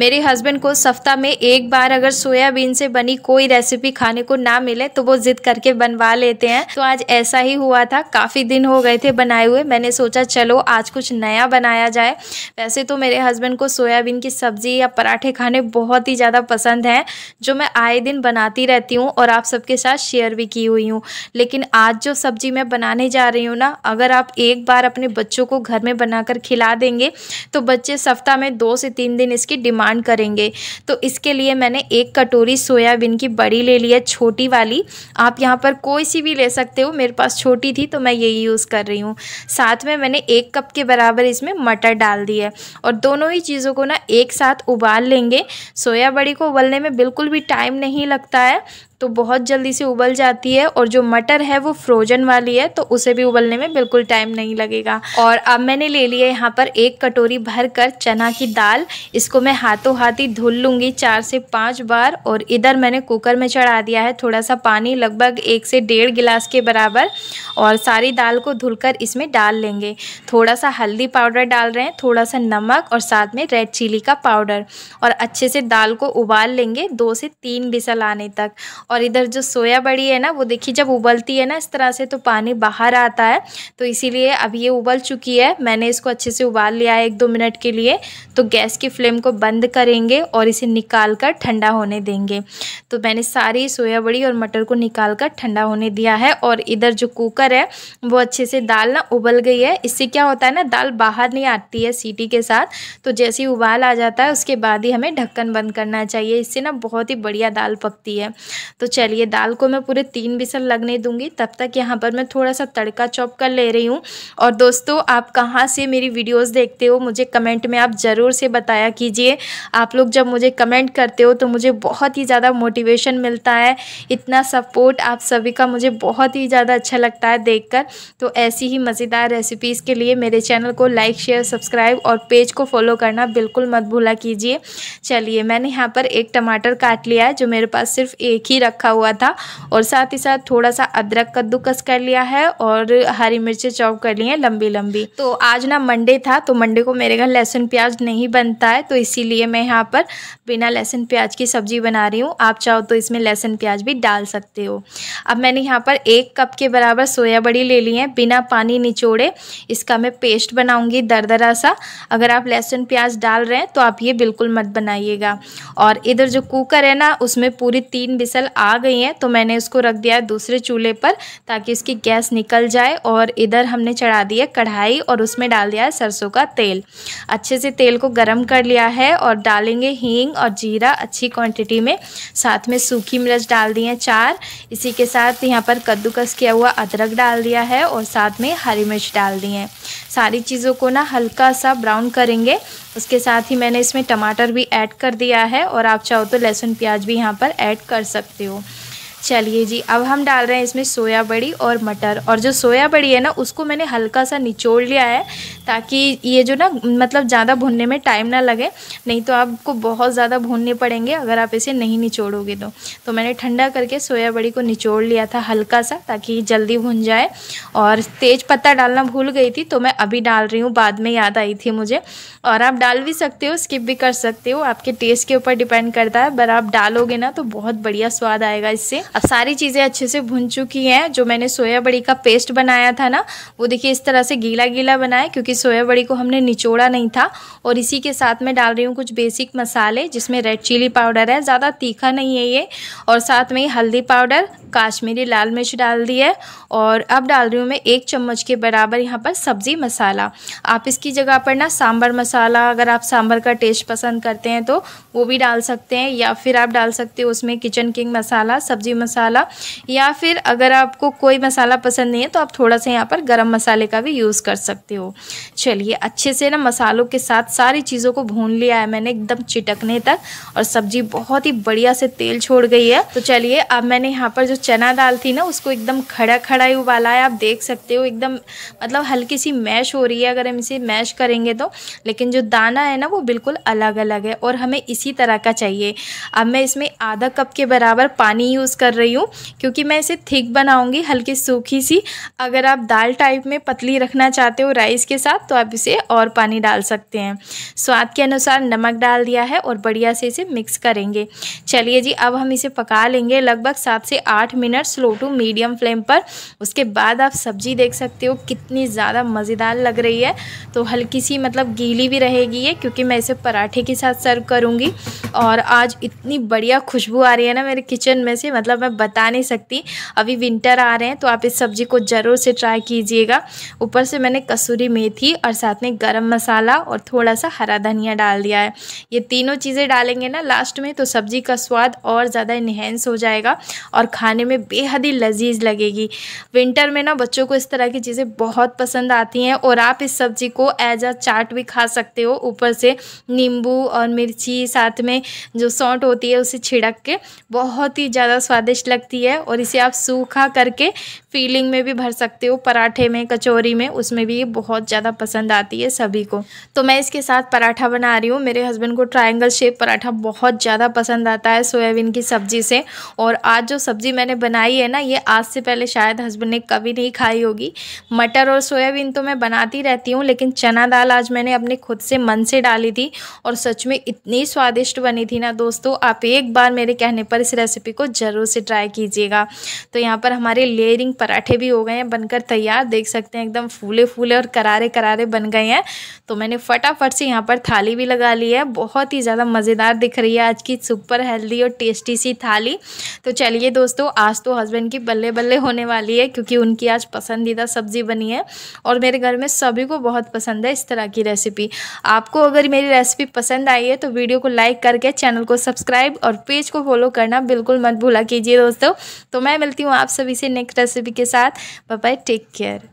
मेरे हस्बैंड को सप्ताह में एक बार अगर सोयाबीन से बनी कोई रेसिपी खाने को ना मिले तो वो जिद करके बनवा लेते हैं तो आज ऐसा ही हुआ था काफ़ी दिन हो गए थे बनाए हुए मैंने सोचा चलो आज कुछ नया बनाया जाए वैसे तो मेरे हस्बैंड को सोयाबीन की सब्ज़ी या पराठे खाने बहुत ही ज़्यादा पसंद हैं जो मैं आए दिन बनाती रहती हूँ और आप सबके साथ शेयर भी की हुई हूँ लेकिन आज जो सब्ज़ी मैं बनाने जा रही हूँ ना अगर आप एक बार अपने बच्चों को घर में बनाकर खिला देंगे तो बच्चे सप्ताह में दो से तीन दिन इसकी डिमांड निर्माण करेंगे तो इसके लिए मैंने एक कटोरी सोयाबीन की बड़ी ले ली है छोटी वाली आप यहाँ पर कोई सी भी ले सकते हो मेरे पास छोटी थी तो मैं यही यूज़ कर रही हूँ साथ में मैंने एक कप के बराबर इसमें मटर डाल दी है और दोनों ही चीज़ों को ना एक साथ उबाल लेंगे सोया बड़ी को उबलने में बिल्कुल भी टाइम नहीं लगता है तो बहुत जल्दी से उबल जाती है और जो मटर है वो फ्रोजन वाली है तो उसे भी उबलने में बिल्कुल टाइम नहीं लगेगा और अब मैंने ले लिया यहाँ पर एक कटोरी भर कर चना की दाल इसको मैं हाथों हाथ ही धुल लूँगी चार से पाँच बार और इधर मैंने कुकर में चढ़ा दिया है थोड़ा सा पानी लगभग एक से डेढ़ गिलास के बराबर और सारी दाल को धुल इसमें डाल लेंगे थोड़ा सा हल्दी पाउडर डाल रहे हैं थोड़ा सा नमक और साथ में रेड चिली का पाउडर और अच्छे से दाल को उबाल लेंगे दो से तीन बिसल आने तक और इधर जो सोया बड़ी है ना वो देखिए जब उबलती है ना इस तरह से तो पानी बाहर आता है तो इसीलिए अब ये उबल चुकी है मैंने इसको अच्छे से उबाल लिया है एक दो मिनट के लिए तो गैस की फ्लेम को बंद करेंगे और इसे निकाल कर ठंडा होने देंगे तो मैंने सारी सोया बड़ी और मटर को निकाल कर ठंडा होने दिया है और इधर जो कुकर है वो अच्छे से दाल ना उबल गई है इससे क्या होता है ना दाल बाहर नहीं आती है सीटी के साथ तो जैसे ही उबाल आ जाता है उसके बाद ही हमें ढक्कन बंद करना चाहिए इससे ना बहुत ही बढ़िया दाल पकती है तो चलिए दाल को मैं पूरे तीन बिसल लगने दूंगी तब तक यहाँ पर मैं थोड़ा सा तड़का चॉप कर ले रही हूँ और दोस्तों आप कहाँ से मेरी वीडियोस देखते हो मुझे कमेंट में आप ज़रूर से बताया कीजिए आप लोग जब मुझे कमेंट करते हो तो मुझे बहुत ही ज़्यादा मोटिवेशन मिलता है इतना सपोर्ट आप सभी का मुझे बहुत ही ज़्यादा अच्छा लगता है कर तो ऐसी ही मज़ेदार रेसिपीज़ के लिए मेरे चैनल को लाइक शेयर सब्सक्राइब और पेज को फॉलो करना बिल्कुल मत भूला कीजिए चलिए मैंने यहाँ पर एक टमाटर काट लिया है जो मेरे पास सिर्फ एक ही रख रखा हुआ था और साथ ही साथ थोड़ा सा अदरक कद्दूकस कर लिया है और हरी मिर्चें चॉप कर ली हैं लंबी लंबी तो आज ना मंडे था तो मंडे को मेरे घर लहसुन प्याज नहीं बनता है तो इसीलिए मैं यहाँ पर बिना लहसुन प्याज की सब्ज़ी बना रही हूँ आप चाहो तो इसमें लहसुन प्याज भी डाल सकते हो अब मैंने यहाँ पर एक कप के बराबर सोया बड़ी ले ली है बिना पानी निचोड़े इसका मैं पेस्ट बनाऊँगी दरदरा सा अगर आप लहसुन प्याज डाल रहे हैं तो आप ये बिल्कुल मत बनाइएगा और इधर जो कुकर है ना उसमें पूरी तीन बिसल आ गई हैं तो मैंने इसको रख दिया है दूसरे चूल्हे पर ताकि इसकी गैस निकल जाए और इधर हमने चढ़ा दी है कढ़ाई और उसमें डाल दिया है सरसों का तेल अच्छे से तेल को गर्म कर लिया है और डालेंगे हींग और जीरा अच्छी क्वान्टिटी में साथ में सूखी मिर्च डाल दी है चार इसी के साथ यहाँ पर कद्दूकस किया हुआ अदरक डाल दिया है और साथ में हरी मिर्च डाल दी है सारी चीज़ों को ना हल्का सा ब्राउन करेंगे उसके साथ ही मैंने इसमें टमाटर भी ऐड कर दिया है और आप चाहो तो लहसुन प्याज भी यहाँ पर ऐड कर सकते हो चलिए जी अब हम डाल रहे हैं इसमें सोया बड़ी और मटर और जो सोया बड़ी है ना उसको मैंने हल्का सा निचोड़ लिया है ताकि ये जो ना मतलब ज़्यादा भुनने में टाइम ना लगे नहीं तो आपको बहुत ज़्यादा भूनने पड़ेंगे अगर आप इसे नहीं निचोड़ोगे तो तो मैंने ठंडा करके सोया बड़ी को निचोड़ लिया था हल्का सा ताकि जल्दी भुन जाए और तेज पत्ता डालना भूल गई थी तो मैं अभी डाल रही हूँ बाद में याद आई थी मुझे और आप डाल भी सकते हो स्किप भी कर सकते हो आपके टेस्ट के ऊपर डिपेंड करता है पर आप डालोगे ना तो बहुत बढ़िया स्वाद आएगा इससे अब सारी चीज़ें अच्छे से भुन चुकी हैं जो मैंने सोया बड़ी का पेस्ट बनाया था ना वो देखिए इस तरह से गीला गीला बनाया क्योंकि सोया बड़ी को हमने निचोड़ा नहीं था और इसी के साथ मैं डाल रही हूँ कुछ बेसिक मसाले जिसमें रेड चिली पाउडर है ज़्यादा तीखा नहीं है ये और साथ में हल्दी पाउडर काश्मीरी लाल मिर्च डाल दी है और अब डाल रही हूँ मैं एक चम्मच के बराबर यहाँ पर सब्ज़ी मसाला आप इसकी जगह पर ना सांभर मसाला अगर आप सांभर का टेस्ट पसंद करते हैं तो वो भी डाल सकते हैं या फिर आप डाल सकते हो उसमें किचन किंग मसाला सब्ज़ी मसाला या फिर अगर आपको कोई मसाला पसंद नहीं है तो आप थोड़ा सा यहाँ पर गर्म मसाले का भी यूज़ कर सकते हो चलिए अच्छे से ना मसालों के साथ सारी चीज़ों को भून लिया है मैंने एकदम चिटकने तक और सब्ज़ी बहुत ही बढ़िया से तेल छोड़ गई है तो चलिए अब मैंने यहाँ पर जो चना दाल थी ना उसको एकदम खड़ा खड़ा ही उबाला है आप देख सकते हो एकदम मतलब हल्की सी मैश हो रही है अगर हम इसे मैश करेंगे तो लेकिन जो दाना है ना वो बिल्कुल अलग अलग है और हमें इसी तरह का चाहिए अब मैं इसमें आधा कप के बराबर पानी यूज़ कर रही हूँ क्योंकि मैं इसे थिक बनाऊँगी हल्की सूखी सी अगर आप दाल टाइप में पतली रखना चाहते हो राइस के साथ तो आप इसे और पानी डाल सकते हैं स्वाद के अनुसार नमक डाल दिया है और बढ़िया से इसे मिक्स करेंगे चलिए जी अब हम इसे पका लेंगे लगभग सात से आठ आठ minute slow to medium flame पर उसके बाद आप सब्जी देख सकते हो कितनी ज़्यादा मज़ेदार लग रही है तो हल्की सी मतलब गीली भी रहेगी ये क्योंकि मैं इसे पराठे के साथ सर्व करूँगी और आज इतनी बढ़िया खुशबू आ रही है ना मेरे किचन में से मतलब मैं बता नहीं सकती अभी विंटर आ रहे हैं तो आप इस सब्ज़ी को ज़रूर से ट्राई कीजिएगा ऊपर से मैंने कसूरी मेथी और साथ में गर्म मसाला और थोड़ा सा हरा धनिया डाल दिया है ये तीनों चीज़ें डालेंगे ना लास्ट में तो सब्ज़ी का स्वाद और ज़्यादा इन्हेंस हो जाएगा और खाने खाने में बेहद ही लजीज लगेगी विंटर में ना बच्चों को इस तरह की चीज़ें बहुत पसंद आती हैं और आप इस सब्ज़ी को एज आ चाट भी खा सकते हो ऊपर से नींबू और मिर्ची साथ में जो सौंट होती है उसे छिड़क के बहुत ही ज़्यादा स्वादिष्ट लगती है और इसे आप सूखा करके फीलिंग में भी भर सकते हो पराठे में कचौरी में उसमें भी ये बहुत ज़्यादा पसंद आती है सभी को तो मैं इसके साथ पराठा बना रही हूँ मेरे हस्बैंड को ट्राइंगल शेप पराठा बहुत ज़्यादा पसंद आता है सोयाबीन की सब्ज़ी से और आज जो सब्ज़ी मैंने बनाई है ना ये आज से पहले शायद हस्बैंड ने कभी नहीं खाई होगी मटर और सोयाबीन तो मैं बनाती रहती हूँ लेकिन चना दाल आज मैंने अपने खुद से मन से डाली थी और सच में इतनी स्वादिष्ट बनी थी ना दोस्तों आप एक बार मेरे कहने पर इस रेसिपी को ज़रूर से ट्राई कीजिएगा तो यहाँ पर हमारे लेयरिंग पराठे भी हो गए हैं बनकर तैयार देख सकते हैं एकदम फूले फूले और करारे करारे बन गए हैं तो मैंने फटाफट से यहाँ पर थाली भी लगा ली है बहुत ही ज़्यादा मज़ेदार दिख रही है आज की सुपर हेल्दी और टेस्टी सी थाली तो चलिए दोस्तों आज तो हस्बैंड की बल्ले बल्ले होने वाली है क्योंकि उनकी आज पसंदीदा सब्ज़ी बनी है और मेरे घर में सभी को बहुत पसंद है इस तरह की रेसिपी आपको अगर मेरी रेसिपी पसंद आई है तो वीडियो को लाइक करके चैनल को सब्सक्राइब और पेज को फॉलो करना बिल्कुल मत भूला कीजिए दोस्तों तो मैं मिलती हूँ आप सभी से नेक्स्ट रेसिपी के साथ बाय टेक केयर